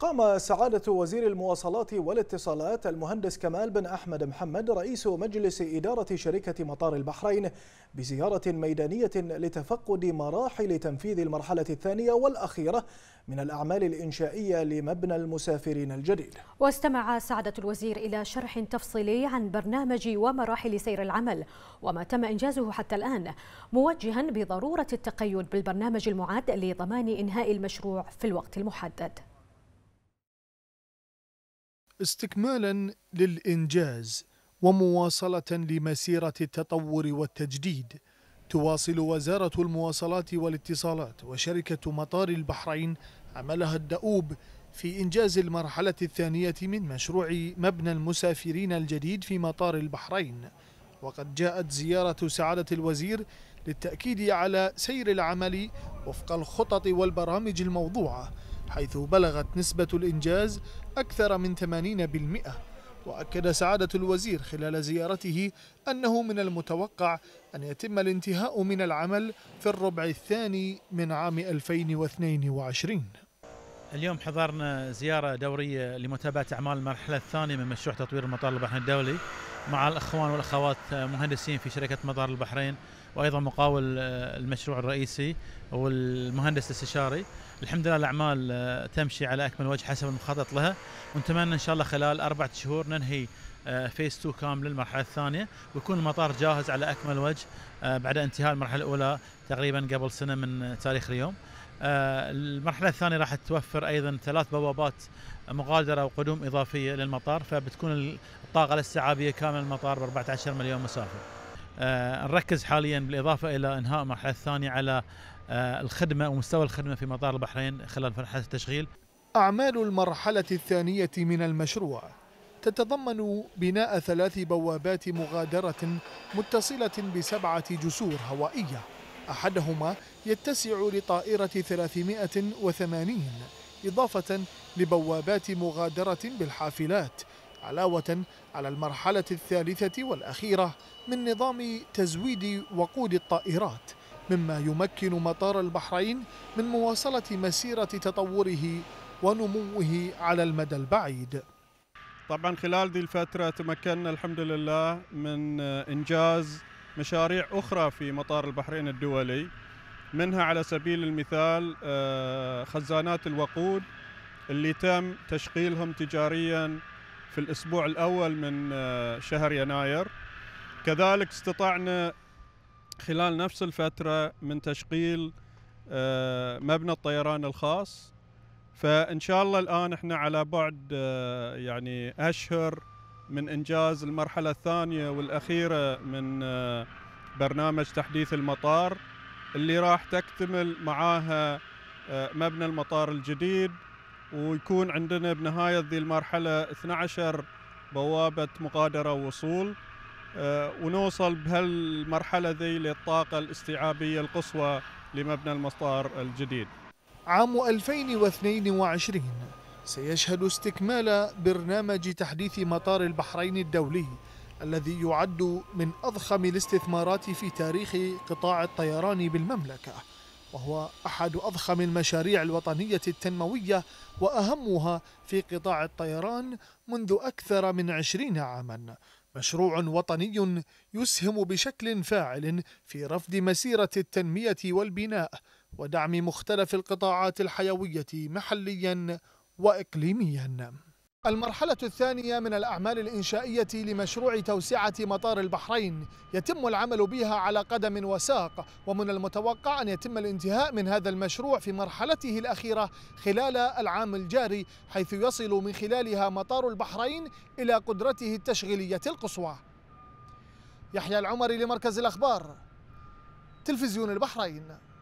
قام سعادة وزير المواصلات والاتصالات المهندس كمال بن أحمد محمد رئيس مجلس إدارة شركة مطار البحرين بزيارة ميدانية لتفقد مراحل تنفيذ المرحلة الثانية والأخيرة من الأعمال الإنشائية لمبنى المسافرين الجديد واستمع سعادة الوزير إلى شرح تفصيلي عن برنامج ومراحل سير العمل وما تم إنجازه حتى الآن موجها بضرورة التقيد بالبرنامج المعد لضمان إنهاء المشروع في الوقت المحدد استكمالا للإنجاز ومواصلة لمسيرة التطور والتجديد تواصل وزارة المواصلات والاتصالات وشركة مطار البحرين عملها الدؤوب في إنجاز المرحلة الثانية من مشروع مبنى المسافرين الجديد في مطار البحرين وقد جاءت زيارة سعادة الوزير للتأكيد على سير العمل وفق الخطط والبرامج الموضوعة حيث بلغت نسبة الإنجاز أكثر من 80% وأكد سعادة الوزير خلال زيارته أنه من المتوقع أن يتم الانتهاء من العمل في الربع الثاني من عام 2022 اليوم حضرنا زيارة دورية لمتابعة أعمال المرحلة الثانية من مشروع تطوير المطار البحري الدولي مع الاخوان والاخوات مهندسين في شركه مطار البحرين وايضا مقاول آه، المشروع الرئيسي والمهندس الاستشاري الحمد لله الاعمال آه، تمشي على اكمل وجه حسب المخطط لها ونتمنى ان شاء الله خلال اربع شهور ننهي فيس آه، 2 كامل المرحله الثانيه ويكون المطار جاهز على اكمل وجه بعد انتهاء المرحله الاولى تقريبا قبل سنه من تاريخ اليوم المرحله الثانيه راح توفر ايضا ثلاث بوابات مغادره وقدوم اضافيه للمطار فبتكون الطاقه الاستيعابيه كامله للمطار ب 14 مليون مسافر. آه، نركز حاليا بالاضافه الى انهاء المرحله الثانيه على آه، الخدمه ومستوى الخدمه في مطار البحرين خلال مرحله التشغيل. اعمال المرحله الثانيه من المشروع تتضمن بناء ثلاث بوابات مغادره متصله بسبعه جسور هوائيه احدهما يتسع لطائره 380 إضافة لبوابات مغادرة بالحافلات علاوة على المرحلة الثالثة والأخيرة من نظام تزويد وقود الطائرات مما يمكن مطار البحرين من مواصلة مسيرة تطوره ونموه على المدى البعيد طبعا خلال ذي الفترة تمكنا الحمد لله من إنجاز مشاريع أخرى في مطار البحرين الدولي منها على سبيل المثال آه، خزانات الوقود اللي تم تشغيلهم تجاريا في الأسبوع الأول من آه، شهر يناير كذلك استطعنا خلال نفس الفترة من تشغيل آه، مبنى الطيران الخاص فإن شاء الله الآن احنا على بعد يعني أشهر من إنجاز المرحلة الثانية والأخيرة من برنامج تحديث المطار اللي راح تكتمل معاها آه، مبنى المطار الجديد ويكون عندنا بنهاية ذي المرحلة 12 بوابة مغادرة ووصول آه، ونوصل بهالمرحلة ذي للطاقة الاستيعابية القصوى لمبنى المطار الجديد عام 2022 سيشهد استكمال برنامج تحديث مطار البحرين الدولي الذي يعد من أضخم الاستثمارات في تاريخ قطاع الطيران بالمملكة وهو أحد أضخم المشاريع الوطنية التنموية وأهمها في قطاع الطيران منذ أكثر من عشرين عاماً مشروع وطني يسهم بشكل فاعل في رفض مسيرة التنمية والبناء ودعم مختلف القطاعات الحيوية محلياً وإقليمياً المرحلة الثانية من الأعمال الإنشائية لمشروع توسعة مطار البحرين يتم العمل بها على قدم وساق ومن المتوقع أن يتم الانتهاء من هذا المشروع في مرحلته الأخيرة خلال العام الجاري حيث يصل من خلالها مطار البحرين إلى قدرته التشغيلية القصوى يحيى العمري لمركز الأخبار تلفزيون البحرين